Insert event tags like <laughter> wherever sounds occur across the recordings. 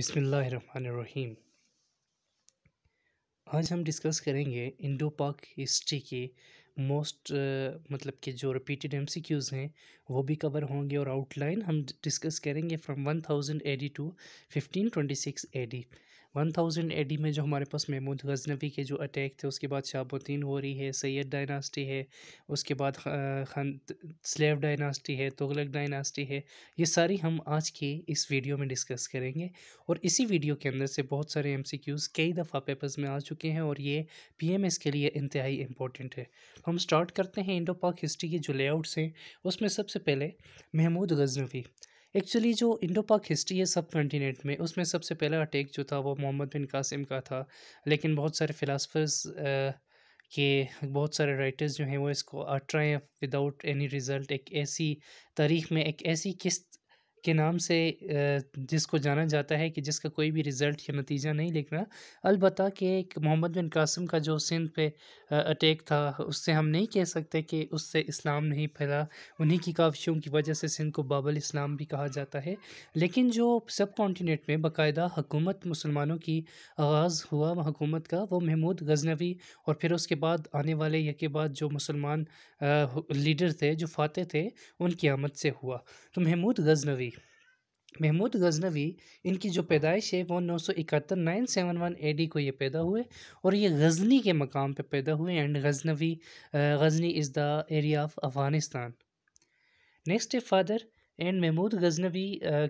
बिसमीम आज हम डिस्कस करेंगे इंडो पाक हिस्ट्री के मोस्ट uh, मतलब कि जो रिपीटेड एम सी क्यूज़ हैं वो भी कवर होंगे और आउटलाइन हम डिस्कस करेंगे from one thousand A D to fifteen twenty six A D one thousand AD में जो हमारे पास महमूद गजनबी के जो अटैक थे उसके बाद शाहबुद्दीन हो रही है सैयद डायनास्टी है उसके बाद खान स्लेव डायनास्टी है तुगलक डायनास्टी है ये सारी हम आज के इस वीडियो में डिस्कस करेंगे और इसी वीडियो के अंदर से बहुत सारे एम कई दफ़ा पेपर्स में आ चुके हैं और ये पी के लिए इंतहाई इम्पोर्टेंट है हम स्टार्ट करते हैं इंडो पाक हिस्ट्री के जो लेआउट्स हैं उसमें सबसे पहले महमूद गजनबी एक्चुअली जो इंडो पाक हिस्ट्री है सब कॉन्टीनेंट में उसमें सबसे पहला अटैक जो था वो मोहम्मद बिन कासिम का था लेकिन बहुत सारे फ़िलासफ़र्स के बहुत सारे राइटर्स जो हैं वो इसको अटराएँ विदाउट एनी रिज़ल्ट एक ऐसी तारीख में एक ऐसी किस्त के नाम से जिसको जाना जाता है कि जिसका कोई भी रिज़ल्ट या नतीजा नहीं लिखना अलबत् कि एक मोहम्मद बिन कासिम का जो सिंध पे अटैक था उससे हम नहीं कह सकते कि उससे इस्लाम नहीं फैला उन्हीं की काविशों की वजह से सिंध को बाबल इस्लाम भी कहा जाता है लेकिन जो सब कॉन्टीनेंट में बाकायदा हुकूमत मुसलमानों की आगाज़ हुआ हकूमत का वो महमूद गजनवी और फिर उसके बाद आने वाले या के बाद जो मुसलमान लीडर थे जो फातह थे उनकी आमद से हुआ तो महमूद गजनवी महमूद गजनवी इनकी जो पैदाइश है वो नौ सौ इकहत्तर nine seven one A D को ये पैदा हुए और ये गजनी के मकाम पे पैदा हुए and Ghaznavi Ghazni is the area of Afghanistan next है फादर एंड महमूद गजनवी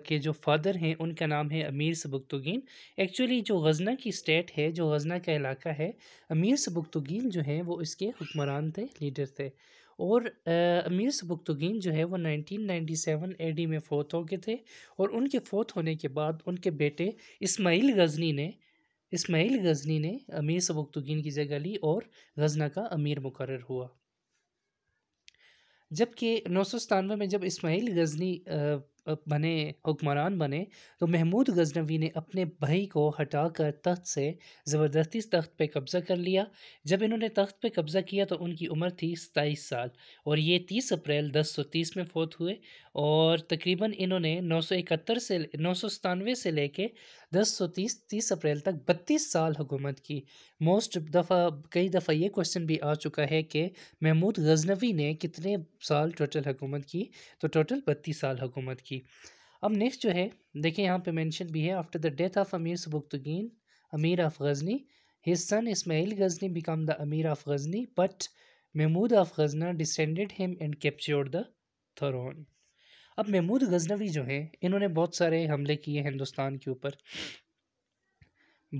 के जो फादर हैं उनका नाम है अमीर सबुकतगीन एक्चुअली जो गजना की स्टेट है जो गजना का इलाका है अमीर सबुकतगीन जो हैं वो इसके हुक्मरान थे लीडर थे और अमीर सबुकतगीन जो है वो 1997 एडी में फोत हो गए थे और उनके फोत होने के बाद उनके बेटे इस्माइल गजनी ने इस्माइल गजनी ने अमीर सबुकतगीन की जगह ली और गजना का अमीर मुकर हुआ जबकि नौ सौ सतानवे में जब इस्माइल गजनी बने हुक्मरान बने तो महमूद गजनवी ने अपने भाई को हटाकर तख्त से ज़बरदस्ती तख्त पर कब्ज़ा कर लिया जब इन्होंने तख्त पे कब्ज़ा किया तो उनकी उम्र थी सताईस साल और ये तीस अप्रैल दस सौ तीस में फौत हुए और तकरीबन इन्होंने नौ सौ इकहत्तर से नौ सौ सतानवे से लेके दस सौ तीस तीस अप्रैल तक बत्तीस साल हुकूमत की मोस्ट दफ़ा कई दफ़ा ये क्वेश्चन भी आ चुका है कि महमूद गजनवी ने कितने साल टोटल हुकूमत की तो टोटल बत्तीस साल हुकूमत की की अब नेक्स्ट जो है देखिए यहाँ पे मेंशन भी है after the death of Amir Sabuktigin Amir of Ghazni his son Ismail Ghazni become the Amir of Ghazni but Mahmud of Ghazna descended him and capture the throne अब महमूद गजनवी जो हैं इन्होंने बहुत सारे हमले किए हिंदुस्तान के ऊपर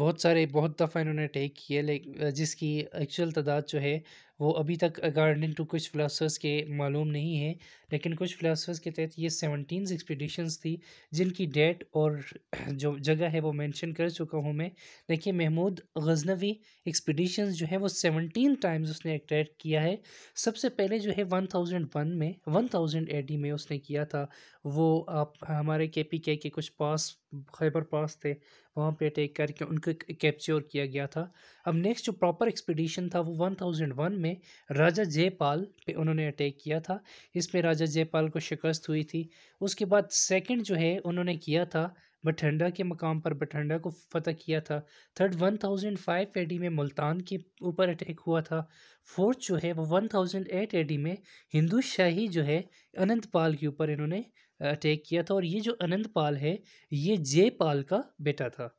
बहुत सारे बहुत दफ़ा इन्होंने टेक किए जिसकी एक्चुअल तादाद जो है वो अभी तक अकॉर्डिंग टू कुछ फ़िलासफ़र्स के मालूम नहीं है लेकिन कुछ फ़िलासफ़र्स के तहत ये सेवनटीन एक्सपीडिशंस थी जिनकी डेट और <clears throat> जो जगह है वो मेंशन कर चुका हूँ मैं देखिए महमूद गजनवी एक्सपीडिशंस जो है वो सेवनटीन टाइम्स उसने अट्रैक्ट किया है सबसे पहले जो है वन थाउजेंड वन में वन थाउजेंड एडी में उसने किया था वो आप हमारे के पी के कुछ पास खैबर पास थे वहाँ पे अटैक करके उनको कैप्चर किया गया था अब नेक्स्ट जो प्रॉपर एक्सपीडिशन था वो वन थाउजेंड वन में में राजा जयपाल पे उन्होंने अटैक किया था इसमें राजा जयपाल को शिकस्त हुई थी उसके बाद सेकंड जो है उन्होंने किया था बठंडा के मकाम पर बठंडा को फतह किया था third one thousand five AD में मुल्तान के ऊपर अटैक हुआ था फोर्थ जो है वो वन थाउजेंड एट एडी में हिंदू शाही जो है अनंतपाल के ऊपर इन्होंने अटैक किया था और ये जो अनंतपाल है ये जयपाल का बेटा था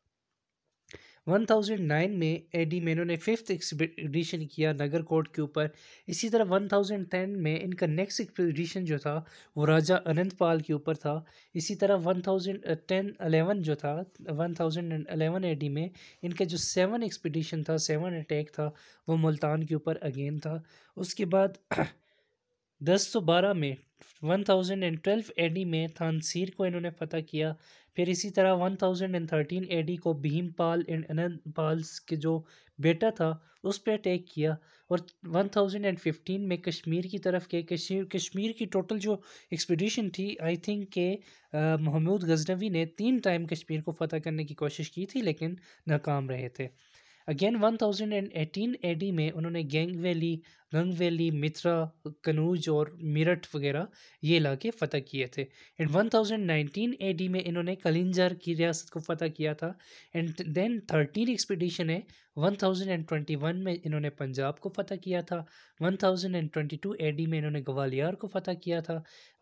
1009 में एडी मेनो ने फिफ्थ एक्सपीडिशन किया नगर कोट के ऊपर इसी तरह 1010 में इनका नेक्स्ट एक्सपीडिशन जो था वो राजा अनंतपाल के ऊपर था इसी तरह 1010 11 जो था 1011 एडी में इनका जो सेवन एक्सपीडिशन था सेवन अटैक था वो मुल्तान के ऊपर अगेन था उसके बाद <clears throat> दस सौ बारह में 1012 एडी में थानसीर को इन्होंने फतह किया फिर इसी तरह 1013 एडी को भीमपाल एंड अनंतपाल के जो बेटा था उस पर अटैक किया और 1015 में कश्मीर की तरफ के कश्मीर कश्मीर की टोटल जो एक्सपीडिशन थी आई थिंक के महमूद गजनवी ने तीन टाइम कश्मीर को फतह करने की कोशिश की थी लेकिन नाकाम रहे थे अगेन 1018 एडी में उन्होंने गेंग वैली गंग वैली मित्रा कनूज और मिरट वगैरह ये इलाके फ़तह किए थे एंड 1019 एडी में इन्होंने कलिंजर की रियासत को फ़तह किया था एंड देन थर्टीन एक्सपीडिशन है 1021 में इन्होंने पंजाब को फ़तह किया था 1022 एडी में इन्होंने ग्वालियर को फ़तह किया था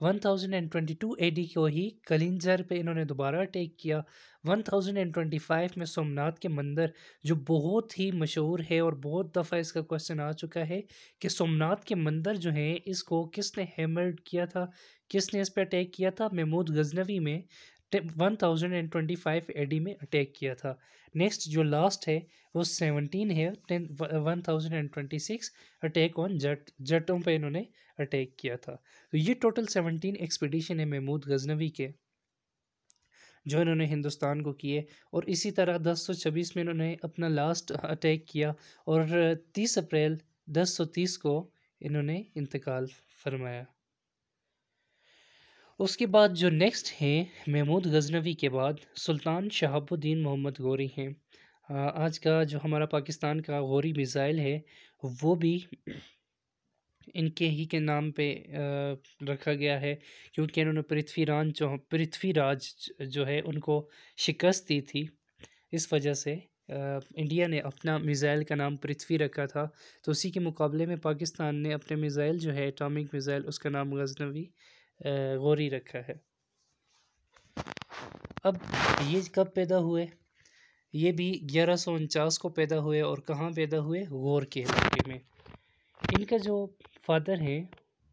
1022 एडी को ही कलिंजर पे इन्होंने दोबारा अटैक किया 1025 में सोमनाथ के मंदिर जो बहुत ही मशहूर है और बहुत दफ़ा इसका क्वेश्चन आ चुका है कि सोमनाथ के मंदिर जो है इसको किसने हेमर्ड किया था किसने इस पर अटैक किया था महमूद गजनवी में one thousand and twenty five AD में अटैक किया था नेक्स्ट जो लास्ट है वो सेवनटीन है one thousand and twenty six attack on Jat जटों पे इन्होंने अटैक किया था तो ये टोटल सेवनटीन एक्सपीडिशन है महमूद गजनवी के जो इन्होंने हिंदुस्तान को किए और इसी तरह दस सौ छब्बीस में इन्होंने अपना लास्ट अटैक किया और तीस अप्रैल दस सौ तीस को इन्होंने इंतकाल फरमाया उसके बाद जो नेक्स्ट हैं महमूद गजनवी के बाद सुल्तान शहाबुद्दीन मोहम्मद गौरी हैं आज का जो हमारा पाकिस्तान का गौरी मिज़ाइल है वो भी इनके ही के नाम पे रखा गया है क्योंकि इन्होंने पृथ्वीराज जो पृथ्वीराज जो है उनको शिकस्त दी थी इस वजह से इंडिया ने अपना मिज़ाइल का नाम पृथ्वी रखा था तो उसी के मुकाबले में पाकिस्तान ने अपने मिज़ाइल जो है एटॉमिक मिज़ाइल उसका नाम गजनवी गौरी रखा है अब ये कब पैदा हुए ये भी ग्यारह सौ उनचास को पैदा हुए और कहाँ पैदा हुए गौर के इलाके में इनका जो फादर हैं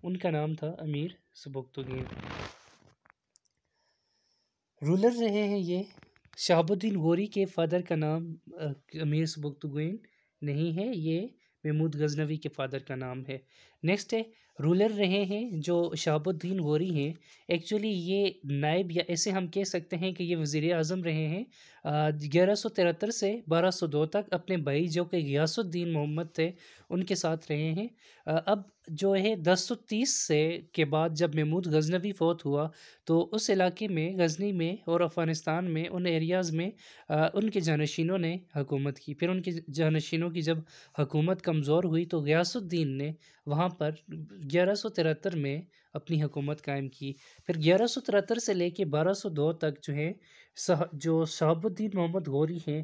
उनका नाम था अमीर सबुकतुद्दीन रूलर रहे हैं ये शहाबुद्दीन गौरी के फादर का नाम अमीर सबुकतुद्दीन नहीं है ये महमूद गजनवी के फादर का नाम है नेक्स्ट है रूलर रहे हैं जो शहाबुद्दीन गोरी हैं एक्चुअली ये नायब या ऐसे हम कह सकते हैं कि ये वज़ी अजम रहे हैं ग्यारह सौ तिहत्तर से बारह सौ दो तक अपने भाई जो कि यासुद्दीन मोहम्मद थे उनके साथ रहे हैं अब जो है दस सौ तीस से के बाद जब महमूद गजनवी फौत हुआ तो उस इलाके में गजनी में और अफ़गानिस्तान में उन एरियाज़ में उनके जानशीनों ने हुकूमत की फिर उनके जानशीनों की जब हकूमत कमज़ोर हुई तो गयासुद्दीन ने वहाँ पर ग्यारह सौ तिहत्तर में अपनी हुकूमत कायम की फिर ग्यारह सौ तिहत्तर से लेकर बारह सौ दो तक जो है सह जो शहाबुद्दीन मोहम्मद गौरी हैं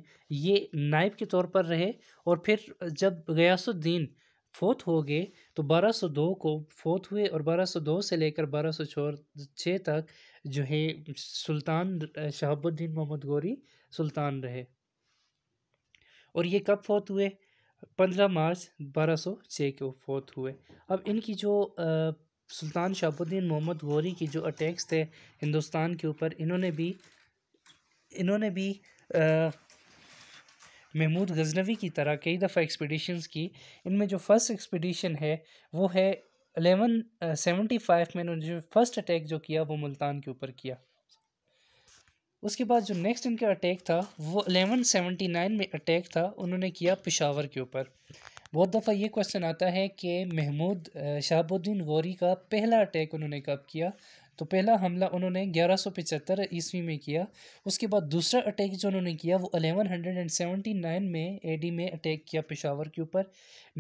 ये नायब के तौर पर रहे और फिर जब गयासुद्दीन फोत हो गए तो 1202 को फोत हुए और 1202 से लेकर बारह सौ छः तक जो है सुल्तान शहाबुद्दीन मोहम्मद गौरी सुल्तान रहे और ये कब फोत हुए 15 मार्च 1206 को फोत हुए अब इनकी जो आ, सुल्तान शहाबुद्दीन मोहम्मद गौरी की जो अटैक्स थे हिंदुस्तान के ऊपर इन्होंने भी इन्होंने भी महमूद गजनवी की तरह कई दफ़ा एक्सपीडिशंस की इनमें जो फर्स्ट एक्सपीडिशन है वो है अलेवन सेवेंटी फाइव में इन्होंने जो फर्स्ट अटैक जो किया वो मुल्तान के ऊपर किया उसके बाद जो नेक्स्ट इनका अटैक था वो अलेवन सेवेंटी नाइन में अटैक था उन्होंने किया पिशावर के ऊपर बहुत दफ़ा ये क्वेश्चन आता है कि महमूद शहाबुद्दीन गौरी का पहला अटैक उन्होंने कब किया तो पहला हमला उन्होंने ग्यारह सौ पचहत्तर ईस्वी में किया उसके बाद दूसरा अटैक जो उन्होंने किया वो eleven hundred and seventy nine में एडी में अटैक किया पेशावर के ऊपर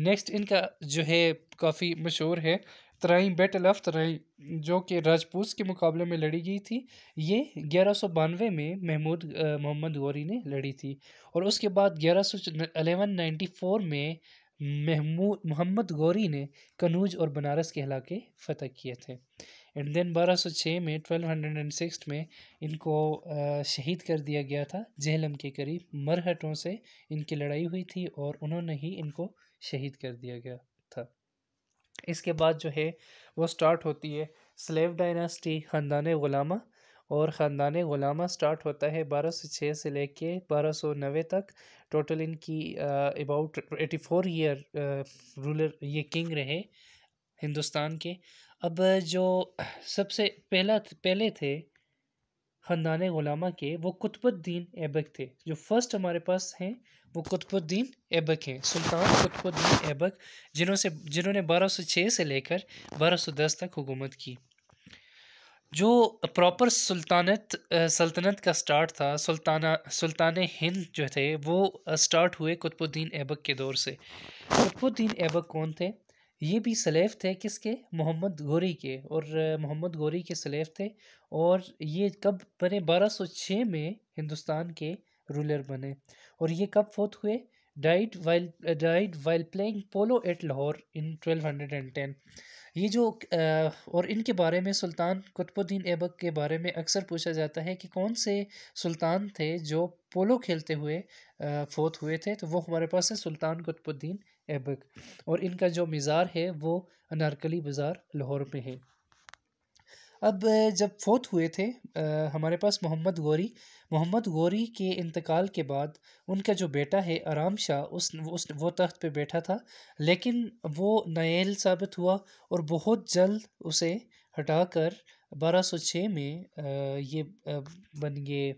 नेक्स्ट इनका जो है काफ़ी मशहूर है तराई बैटल ऑफ तराई जो कि राजपूत के मुकाबले में लड़ी गई थी ये ग्यारह सौ बानवे में महमूद मोहम्मद गौरी ने लड़ी थी और उसके बाद ग्यारह सौ अलेवन नाइन्टी फोर में महमूद मोहम्मद गौरी ने कनूज और बनारस के इलाके फ़तह किए थे एंड देन 1206 में 1206 में इनको शहीद कर दिया गया था जहलम के करीब मरहटों से इनकी लड़ाई हुई थी और उन्होंने ही इनको शहीद कर दिया गया था इसके बाद जो है वो स्टार्ट होती है स्लेव डायनास्टी ख़ानदान ग़ुलामा और ख़ानदान ग़ुलामा स्टार्ट होता है बारह सौ छः से ले कर बारह सौ नवे तक टोटल इनकी about eighty four year ruler ये किंग रहे हिंदुस्तान के अब जो सबसे पहला पहले थे ख़ानदान ग़ुलामा के वो कुतुबुद्दीन ऐबक थे जो फर्स्ट हमारे पास हैं वो कुतुबुद्दीन ऐबक हैं सुल्तान कुतुबुद्दीन ऐबक जिन्हों से जिन्होंने 1206 से लेकर 1210 तक हुकूमत की जो प्रॉपर सुल्तानत सल्तनत का स्टार्ट था सुल्ताना सुल्तान हिंद जो थे वो स्टार्ट हुए कुतुबुद्दीन ऐबक के दौर से कुतुबुद्दीन ऐबक कौन थे ये भी सलेफ थे किसके मोहम्मद गोरी के और मोहम्मद गोरी के सलेफ थे और ये कब बने 1206 में हिंदुस्तान के रूलर बने और ये कब फोत हुए died while died while playing polo at Lahore in 1210 ये जो और इनके बारे में सुल्तान कुतुबुद्दीन ऐबक के बारे में अक्सर पूछा जाता है कि कौन से सुल्तान थे जो पोलो खेलते हुए फोत हुए थे तो वो हमारे पास है सुल्तान कुतुबुद्दीन ऐबक और इनका जो मज़ार है वो अनारकली बाज़ार लाहौर में है अब जब फोत हुए थे आ, हमारे पास मोहम्मद गौरी मोहम्मद गौरी के इंतकाल के बाद उनका जो बेटा है आराम शाह उस, उस वो तख्त पे बैठा था लेकिन वो नायल साबित हुआ और बहुत जल्द उसे हटाकर 1206 में आ, ये आ, बन गए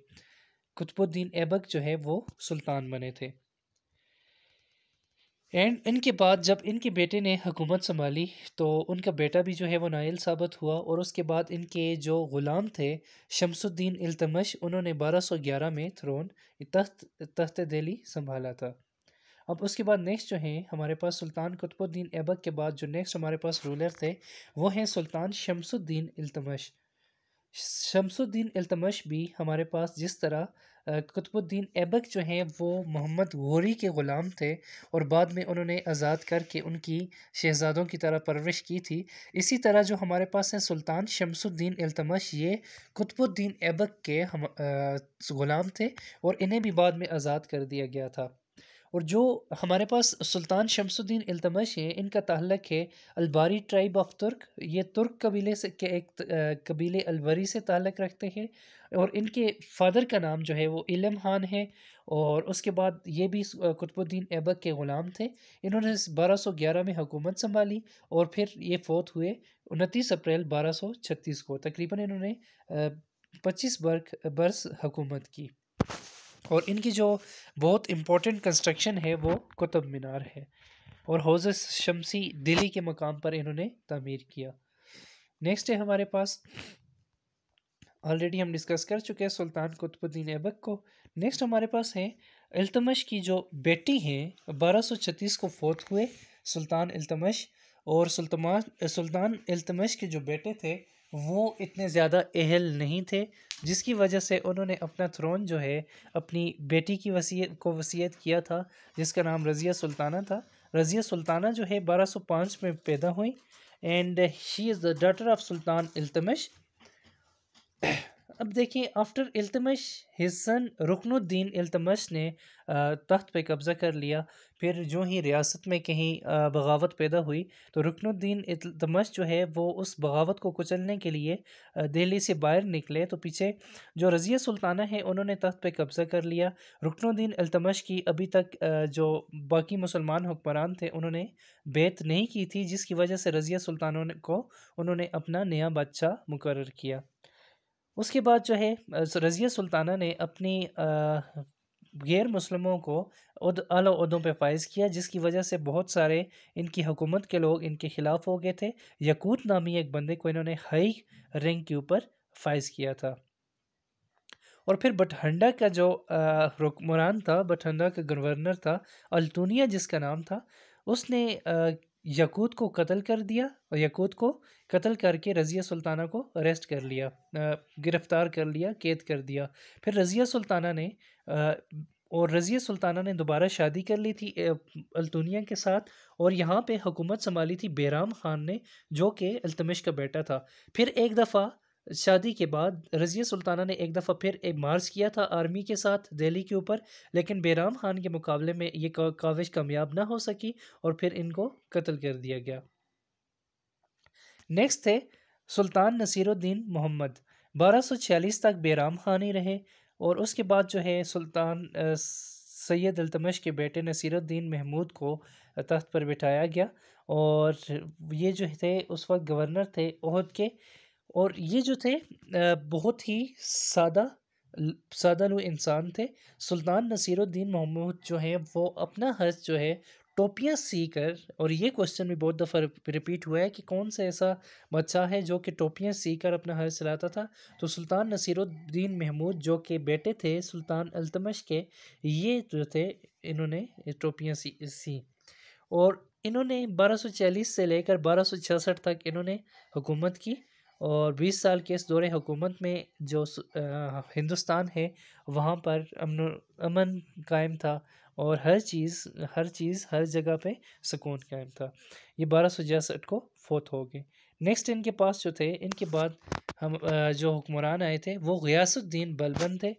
कुतुबुद्दीन ऐबक जो है वो सुल्तान बने थे एंड इनके बाद जब इनके बेटे ने हुकूमत संभाली तो उनका बेटा भी जो है वो नायल साबित हुआ और उसके बाद इनके जो ग़ुलाम थे शमसुद्दीन इल्तमश उन्होंने 1211 में थ्रोन तख्त तख्त दिल्ली संभाला था अब उसके बाद नेक्स्ट जो हैं हमारे पास सुल्तान कुतुबुद्दीन ऐबक के बाद जो नेक्स्ट हमारे पास रूलर थे वो हैं सुल्तान शमसुद्दीन इल्तमश शमसुद्दीन इल्तमश भी हमारे पास जिस तरह कुतुबुद्दीन ऐबक जो हैं वो मोहम्मद गोरी के ग़ुलाम थे और बाद में उन्होंने आज़ाद करके उनकी शहज़ादों की तरह परवरिश की थी इसी तरह जो हमारे पास हैं सुल्तान शमसुद्दीन अल्तमश ये कुतुबुद्दीन ऐबक के हम ग़ुलाम थे और इन्हें भी बाद में आज़ाद कर दिया गया था और जो हमारे पास सुल्तान शमसुद्दीन अल्तमश हैं इनका तल्लक है अलबारी ट्राइब ऑफ तुर्क ये तुर्क कबीले से के एक कबीले अलबरी से ताल्लक रखते हैं और इनके फादर का नाम जो है वो इलम खान है और उसके बाद ये भी कुतुबुद्दीन ऐबक के ग़ुलाम थे इन्होंने बारह सौ ग्यारह में हुकूमत संभाली और फिर ये फौत हुए उनतीस अप्रैल बारह सौ छत्तीस को तकरीबन इन्होंने पच्चीस बर्ख बरस हुकूमत की और इनकी जो बहुत इम्पोर्टेंट कंस्ट्रक्शन है वो कुतुब मीनार है और हौज शमसी दिल्ली के मकाम पर इन्होंने तमीर किया नेक्स्ट है हमारे पास ऑलरेडी हम डिस्कस कर चुके हैं सुल्तान कुतुबुद्दीन ऐबक को नेक्स्ट हमारे पास है इल्तमश की जो बेटी हैं छत्तीस को फोत हुए सुल्तान इल्तमश और सुल्तान सुल्तान इल्तमश के जो बेटे थे वो इतने ज़्यादा अहल नहीं थे जिसकी वजह से उन्होंने अपना थ्रोन जो है अपनी बेटी की वसीयत को वसीयत किया था जिसका नाम रज़िया सुल्ताना था रज़िया सुल्ताना जो है 1205 में पैदा हुई and she is the daughter of Sultan Altamash अब देखिए आफ्टर इल्तमश हिसन रुकनुद्दीन इल्तमश ने तख्त पे कब्ज़ा कर लिया फिर जो ही रियासत में कहीं बगावत पैदा हुई तो रुकनुद्दीन इल्तमश जो है वो उस बगावत को कुचलने के लिए दिल्ली से बाहर निकले तो पीछे जो रज़िया सुल्ताना है उन्होंने तख्त पे कब्ज़ा कर लिया रुकनुद्दीन इल्तमश की अभी तक जो बाकी मुसलमान हुक्मरान थे उन्होंने बेत नहीं की थी जिसकी वजह से रज़िया सुल्तानों को उन्होंने अपना नया बादशाह मुकर किया उसके बाद जो है रज़िया सुल्ताना ने अपनी गैर मुसलमों को उद अला उदों पर फायज़ किया जिसकी वजह से बहुत सारे इनकी हुकूमत के लोग इनके ख़िलाफ़ हो गए थे यकूत नामी एक बंदे को इन्होंने हाई रैंक के ऊपर फायज़ किया था और फिर बठंडा का जो हुक्मरान था बठंडा का गवर्नर था अल्तूनिया जिसका नाम था उसने यकूत को कत्ल कर दिया और यकूत को कत्ल करके रज़िया सुल्ताना को अरेस्ट कर लिया गिरफ़्तार कर लिया कैद कर दिया फिर रज़िया सुल्ताना ने और रज़िया सुल्ताना ने दोबारा शादी कर ली थी अल्तुनिया के साथ और यहाँ पे हुकूमत संभाली थी बेराम खान ने जो कि अल्तमिश का बेटा था फिर एक दफ़ा शादी के बाद रज़िया सुल्ताना ने एक दफ़ा फिर एक मार्च किया था आर्मी के साथ दिल्ली के ऊपर लेकिन बेराम खान के मुकाबले में ये काविश कामयाब ना हो सकी और फिर इनको कत्ल कर दिया गया नेक्स्ट थे सुल्तान नसीरुद्दीन मोहम्मद 1246 तक बेराम खान ही रहे और उसके बाद जो है सुल्तान सैयद अल्तमश के बेटे नसीरुद्दीन महमूद को तख्त पर बिठाया गया और ये जो थे उस वक्त गवर्नर थे ओहद के और ये जो थे बहुत ही सादा सादा लो इंसान थे सुल्तान नसीरुद्दीन महमूद जो हैं वो अपना हर्ज जो है टोपियाँ सी कर और ये क्वेश्चन भी बहुत दफ़ा रिपीट हुआ है कि कौन सा ऐसा बच्चा है जो कि टोपियाँ सी कर अपना हर्ज चलाता था तो सुल्तान नसीरुद्दीन महमूद जो कि बेटे थे सुल्तान अल्तमश के ये जो थे इन्होंने टोपियाँ सी सी और इन्होंने बारह सौ चालीस से लेकर बारह सौ छियासठ तक इन्होंने हुकूमत की और 20 साल के इस दौरे हुकूमत में जो हिंदुस्तान है वहाँ पर अमन अमन कायम था और हर चीज़ हर चीज़ हर जगह पे सुकून कायम था ये बारह सौ छियासठ को फोत हो गए नेक्स्ट इनके पास जो थे इनके बाद हम जो हुक्मरान आए थे वो गयासुद्दीन बलबन थे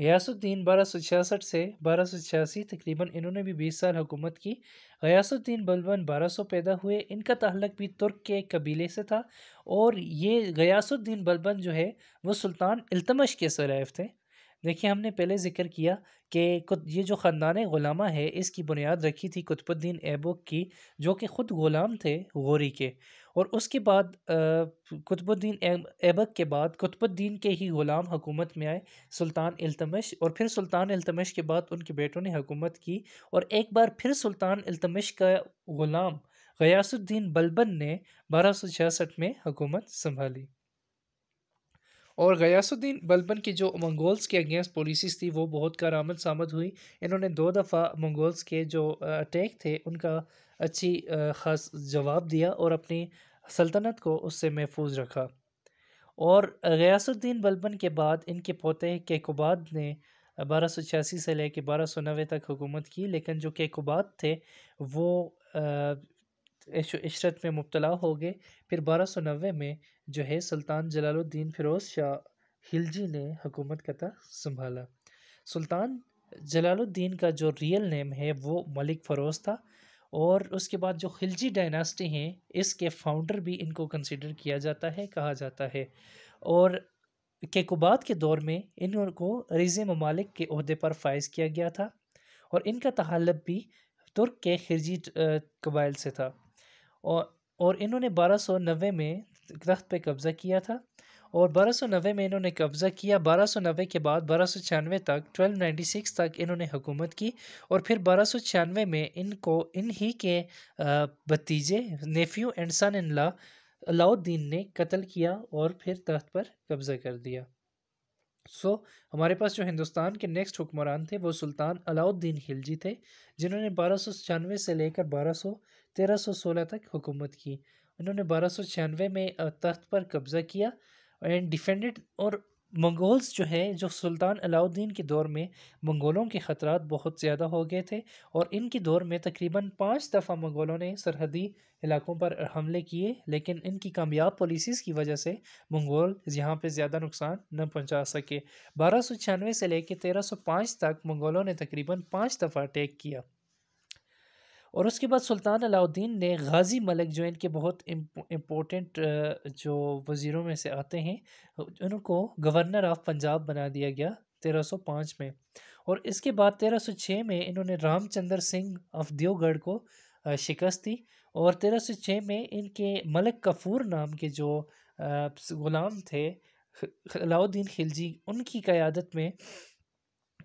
गयासुद्दीन बारह सौ छियासठ से बारह सौ छियासी तकरीबन इन्होंने भी बीस साल हुकूमत की गयासुद्दीन बलबन बारह सौ पैदा हुए इनका तहलक भी तुर्क के कबीले से था और ये गयासुद्दीन बलबन जो है वो सुल्तान इल्तमश के सरायफ थे देखिए हमने पहले जिक्र किया कि ये जो ख़ानदान ग़ुलामा है इसकी बुनियाद रखी थी कुतबुद्दीन ऐबक की जो कि ख़ुद ग़ुलाम थे गौरी के और उसके बाद कुतुबुद्दीन ऐबक के बाद कुतुबुद्दीन के ही ग़ुलाम हुकूमत में आए सुल्तान इल्तमश और फिर सुल्तान इल्तमश के बाद उनके बेटों ने हुकूमत की और एक बार फिर सुल्तान इल्तमश का ग़ुलाम गयासुद्दीन बलबन ने बारह सौ छियासठ में हुकूमत संभाली और गयासुद्दीन बलबन की जो मंगोल्स के अगेंस्ट पॉलिसीज़ थी वो बहुत कारामद सामद हुई इन्होंने दो दफ़ा मंगोल्स के जो अटैक थे उनका अच्छी ख़ास जवाब दिया और अपनी सल्तनत को उससे महफूज रखा और गयासुद्दीन बलबन के बाद इनके पोते केकुबाद ने बारह सौ छियासी से लेकर बारह सौ नबे तक हुकूमत की लेकिन जो केकुबाद थे वो इशरत में मुबतला हो गए फिर बारह सौ नबे में जो है सुल्तान जलालुद्दीन फिरोज़ शाह हिलजी ने हुकूमत का संभाला सुल्तान जलालुद्दीन का जो रियल नेम है वो मलिक फ़रोज़ था और उसके बाद जो खिलजी डायनास्टी हैं इसके फाउंडर भी इनको कंसिडर किया जाता है कहा जाता है और केकुबाद के दौर में इनको रिज़े ममालिक के अहदे पर फायज़ किया गया था और इनका तहलब भी तुर्क के खिलजी कबाइल से था और और इन्होंने बारह सौ नब्बे में तख्त पे कब्ज़ा किया था और बारह में इन्होंने कब्ज़ा किया बारह के बाद बारह तक 1296 तक इन्होंने हुकूमत की और फिर बारह में इनको इन्हीं के भतीजे nephew and son in law Alauddin ने कत्ल किया और फिर तख्त पर कब्ज़ा कर दिया सो so, हमारे पास जो हिंदुस्तान के नेक्स्ट हुक्मरान थे वो सुल्तान अलाउद्दीन खिलजी थे जिन्होंने बारह से लेकर बारह सौ तेरह सौ सोलह तक हुकूमत की इन्होंने बारह में तख्त पर कब्ज़ा किया एंड डिफेंडेड और मंगोल्स जो हैं जो सुल्तान अलाउद्दीन के दौर में मंगोलों के ख़तरा बहुत ज़्यादा हो गए थे और इनके दौर में तकरीबन पाँच दफ़ा मंगोलों ने सरहदी इलाकों पर हमले किए लेकिन इनकी कामयाब पॉलिसीज़ की वजह से मंगोल यहाँ पे ज़्यादा नुकसान न पहुँचा सके बारह सौ छियानवे से लेकर तेरह सौ पाँच तक मंगोलों ने तकरीबन पाँच दफ़ा अटैक किया और उसके बाद सुल्तान अलाउद्दीन ने गाज़ी मलिक जो इनके बहुत इम्पोर्टेंट जो वज़ीरों में से आते हैं उनको गवर्नर ऑफ पंजाब बना दिया गया 1305 में और इसके बाद 1306 में इन्होंने रामचंद्र सिंह ऑफ देवगढ़ को शिकस्त दी और 1306 में इनके मलिक कफूर नाम के जो ग़ुलाम थे अलाउद्दीन खिलजी उनकी क़्यादत में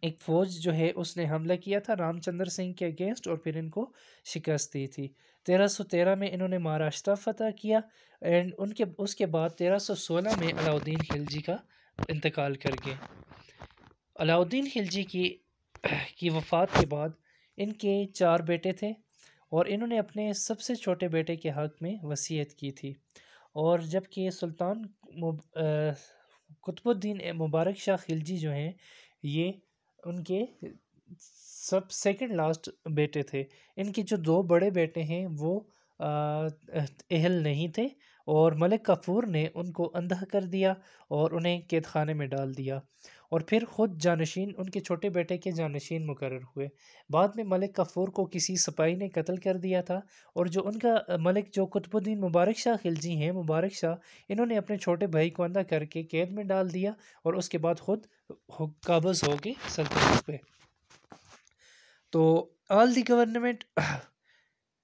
एक फ़ौज जो है उसने हमला किया था रामचंद्र सिंह के अगेंस्ट और फिर इनको शिकस्त दी थी 1313 में इन्होंने महाराष्ट्र फतह किया एंड उनके उसके बाद 1316 में अलाउद्दीन खिलजी का इंतकाल कर गए अलाउद्दीन खिलजी की की वफ़ात के बाद इनके चार बेटे थे और इन्होंने अपने सबसे छोटे बेटे के हक़ में वसीयत की थी और जबकि सुल्तान कुतुबुद्दीन मुबारक शाह खिलजी जो हैं ये उनके सब सेकंड लास्ट बेटे थे इनके जो दो बड़े बेटे हैं वो अहल नहीं थे और मलिक कपूर ने उनको अंधा कर दिया और उन्हें कैद खाने में डाल दिया और फिर ख़ुद जानशीन उनके छोटे बेटे के जानशीन मुकर हुए बाद में मलिक कफ़ूर को किसी सिपाही ने कत्ल कर दिया था और जो उनका मलिक जो कुतुबुद्दीन मुबारक शाह खिलजी हैं मुबारक शाह इन्होंने अपने छोटे भाई को अंधा करके कैद में डाल दिया और उसके बाद ख़ुद हो काबज हो गए सल्तनत पे तो ऑल दी गवर्नमेंट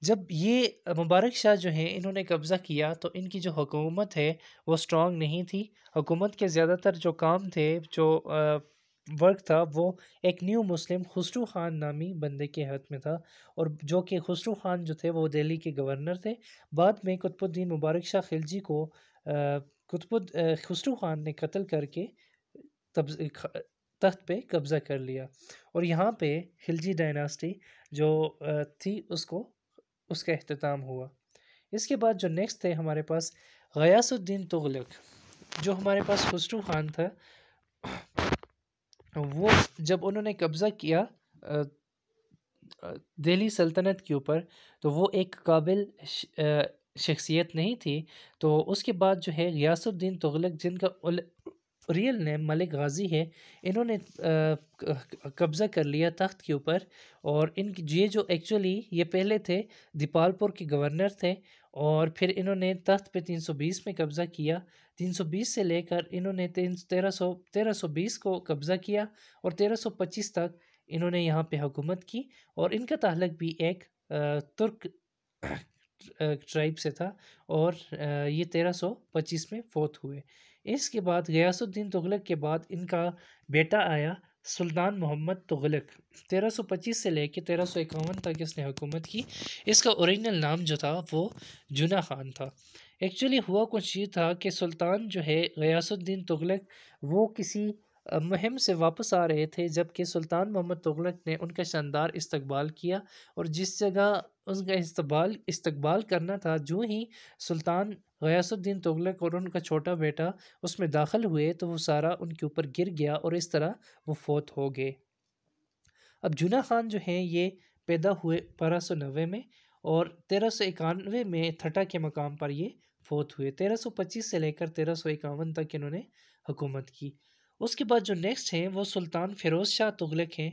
जब ये मुबारक शाह जो हैं इन्होंने कब्ज़ा किया तो इनकी जो हुकूमत है वो स्ट्रॉन्ग नहीं थी हुकूमत के ज़्यादातर जो काम थे जो वर्क था वो एक न्यू मुस्लिम खुसरू ख़ान नामी बंदे के हाथ में था और जो कि खुसरू ख़ान जो थे वो दिल्ली के गवर्नर थे बाद में कुतुबुद्दीन मुबारक शाह खिलजी को कुतुब खुसरू ख़ान ने कत्ल करके तख्त पे कब्ज़ा कर लिया और यहाँ पे खिलजी डायनास्टी जो थी उसको उसका अहतमाम हुआ इसके बाद जो नेक्स्ट थे हमारे पास गयासुद्दीन तुगलक जो हमारे पास खुशरू खान था वो जब उन्होंने कब्ज़ा किया दिल्ली सल्तनत के ऊपर तो वो एक काबिल शख्सियत नहीं थी तो उसके बाद जो है गयासुद्दीन तुगलक जिनका रियल नेम मलिक गाजी है इन्होंने कब्ज़ा कर लिया तख्त के ऊपर और इन ये जो एक्चुअली ये पहले थे दीपालपुर के गवर्नर थे और फिर इन्होंने तख्त पे 320 में कब्ज़ा किया 320 से लेकर इन्होंने तीन तेरह सौ तेरह सौ बीस को कब्ज़ा किया और 1325 तक इन्होंने यहाँ पे हुकूमत की और इनका तहलक भी एक तुर्क ट्राइब से था और ये 1325 में फोत हुए इसके बाद गयासुद्दीन तुगलक के बाद इनका बेटा आया सुल्तान मोहम्मद तुगलक 1325 से लेकर तेरह सौ इक्यावन तक इसने हुकूमत की इसका ओरिजिनल नाम जो था वो जुना खान था एक्चुअली हुआ कुछ ये था कि सुल्तान जो है गयासुद्दीन तुगलक वो किसी मुहिम से वापस आ रहे थे जबकि सुल्तान मोहम्मद तुगलक ने उनका शानदार इस्तकबाल किया और जिस जगह उनका इस्तबाल इस्तकबाल करना था जो ही सुल्तान गयासुद्दीन तुगलक और उनका छोटा बेटा उसमें दाखिल हुए तो वो सारा उनके ऊपर गिर गया और इस तरह वो फौत हो गए अब जुना खान जो हैं ये पैदा हुए बारह सौ नबे में और तेरह सौ इक्यानवे में थटा के मकाम पर ये फौत हुए तेरह सौ पच्चीस से लेकर तेरह सौ इक्यावन तक इन्होंने हुकूमत की उसके बाद जो नेक्स्ट हैं वो सुल्तान फ़िरोज़ शाह तुगलक हैं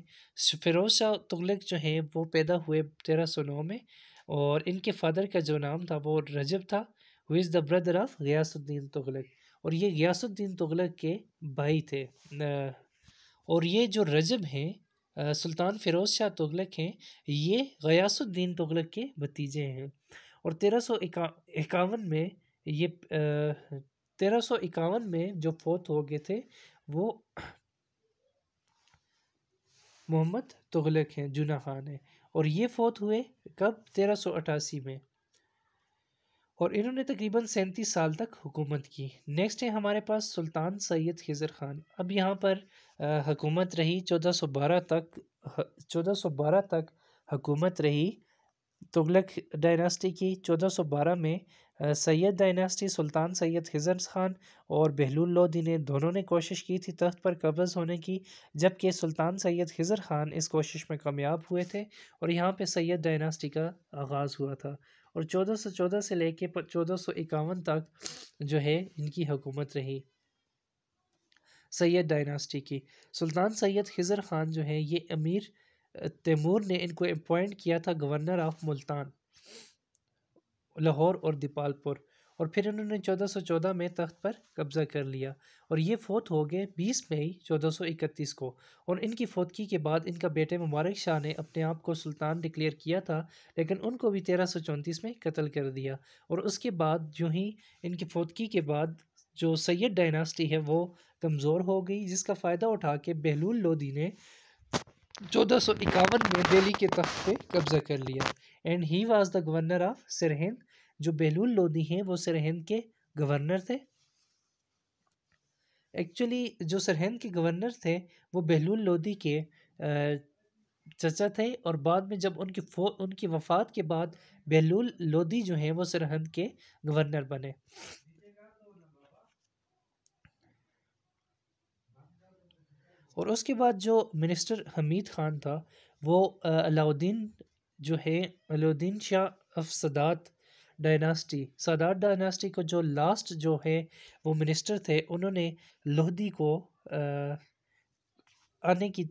फ़िरोज़ शाह तुगलक जो हैं वो पैदा हुए तेरह सौ नौ में और इनके फादर का जो नाम था वो रजब था who is the brother of Ghiyasuddin Tughlaq और ये गयासुद्दीन तुगलक के भाई थे और ये जो रजब हैं सुल्तान फिरोज़ शाह तुगलक हैं ये गयासुद्दीन तुगलक के भतीजे हैं और तेरह सौ इक्यावन में ये तेरह सौ इक्यावन में जो फौत हो गए थे वो मोहम्मद तुगलक हैं जुना खान हैं और ये फौत हुए कब तेरह सौ अठासी में और इन्होंने तकरीबन सैंतीस साल तक हुकूमत की नेक्स्ट है हमारे पास सुल्तान सैयद खिजर ख़ान अब यहाँ पर हुकूमत रही चौदह सौ बारह तक चौदह सौ बारह तक हुकूमत रही तुगलक डायनास्टी की चौदह सौ बारह में सैयद डायनास्टी सुल्तान सैयद खिजर खान और बहलुल लोधी ने दोनों ने कोशिश की थी तख्त पर कब्ज़ होने की जबकि सुल्तान सैयद खिजर खान इस कोशिश में कामयाब हुए थे और यहाँ पे सैयद डायनास्टी का आगाज़ हुआ था और चौदह सौ चौदह से लेके चौदह सौ इक्यावन तक जो है इनकी हुकूमत रही सैयद डायनास्टी की सुल्तान सैयद खिज़र ख़ान जो है ये अमीर तैमूर ने इनको अपॉइंट किया था गवर्नर ऑफ मुल्तान लाहौर और दीपालपुर और फिर उन्होंने 1414 में तख्त पर कब्जा कर लिया और ये फोत हो गए 20 मई 1431 को और इनकी फोतकी के बाद इनका बेटे मुबारक शाह ने अपने आप को सुल्तान डिक्लेयर किया था लेकिन उनको भी तेरह में कत्ल कर दिया और उसके बाद जो ही इनकी फोतकी के बाद जो सैयद डायनास्टी है वो कमज़ोर हो गई जिसका फ़ायदा उठा के बहलूल लोधी ने चौदह सौ इक्यावन में दिल्ली के तख्त पर कब्जा कर लिया and he was the governor of Sirhind जो बहलूल लोधी हैं वो सरहंद के गवर्नर थे एक्चुअली जो सरहंद के गवर्नर थे वो बहलूल लोधी के चचा थे और बाद में जब उनकी फो उनकी वफ़ात के बाद बहलूल लोदी जो हैं वो सरहंद के गवर्नर बने और उसके बाद जो मिनिस्टर हमीद ख़ान था वो अलाउद्दीन जो है अलाउद्दीन शाह अफसदात डायनास्टी सादात डायनास्टी को जो लास्ट जो है वो मिनिस्टर थे उन्होंने लोहदी को आने की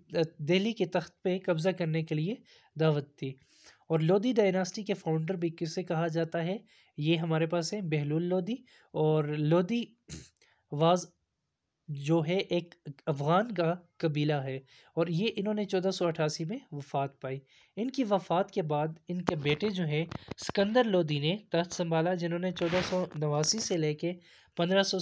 दिल्ली के तख्त पे कब्ज़ा करने के लिए दावत दी और लोधी डायनास्टी के फाउंडर भी किसे कहा जाता है ये हमारे पास है बहलुल लोधी और लोधी वाज <clears throat> जो है एक अफ़गान का कबीला है और ये इन्होंने चौदह सौ अठासी में वफ़ात पाई इनकी वफ़ात के बाद इनके बेटे जो हैं सिकंदर लोदी ने तख्त संभाला जिन्होंने चौदह सौ नवासी से लेके पंद्रह सौ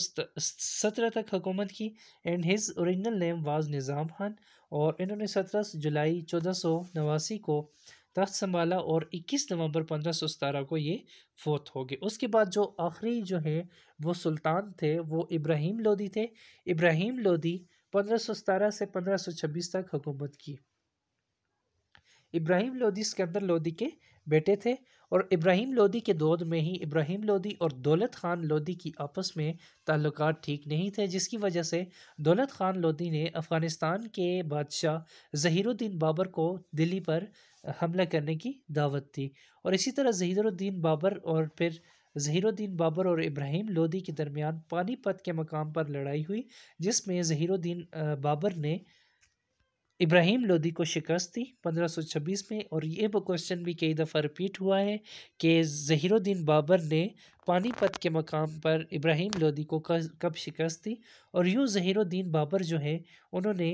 सत्रह तक हुकूमत की and his original name was Nizam Khan और इन्होंने सत्रह जुलाई चौदह सौ नवासी को तख्त संभाला और 21 नवंबर पंद्रह को ये फोत हो गए उसके बाद जो आखिरी जो है वो सुल्तान थे वो इब्राहिम लोदी थे इब्राहिम लोदी पंद्रह से पंद्रह तक हुकूमत की इब्राहिम लोदी सिकंदर लोदी के बेटे थे और इब्राहिम लोदी के दौर में ही इब्राहिम लोदी और दौलत खान लोदी की आपस में ताल्लुक ठीक नहीं थे जिसकी वजह से दौलत खान लोदी ने अफ़गानिस्तान के बादशाह जहीरुद्दीन बाबर को दिल्ली पर हमला करने की दावत थी और इसी तरह जहीरुद्दीन बाबर और फिर जहीरुद्दीन बाबर और इब्राहिम लोदी के दरमियान पानीपत के मकाम पर लड़ाई हुई जिसमें जहीरुद्दीन बाबर ने इब्राहिम लोदी को शिकस्त थी 1526 में और ये वो क्वेश्चन भी कई दफ़ा रिपीट हुआ है कि ज़हीरुद्दीन बाबर ने पानीपत के मकाम पर इब्राहिम लोदी को कब शिकस्त थी और यूँ ज़हीरुद्दीन बाबर जो हैं उन्होंने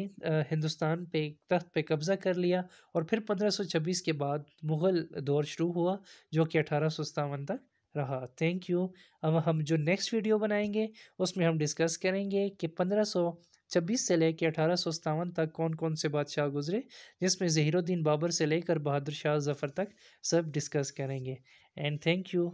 हिंदुस्तान पे तख्त पे कब्ज़ा कर लिया और फिर 1526 के बाद मुग़ल दौर शुरू हुआ जो कि अठारह तक रहा थैंक यू अब हम जो नेक्स्ट वीडियो बनाएंगे उसमें हम डिस्कस करेंगे कि पंद्रह छब्बीस से लेकर अठारह सौ सतावन तक कौन कौन से बादशाह गुजरे जिसमें जहीरुद्दीन बाबर से लेकर बहादुर शाह जफर तक सब डिस्कस करेंगे एंड थैंक यू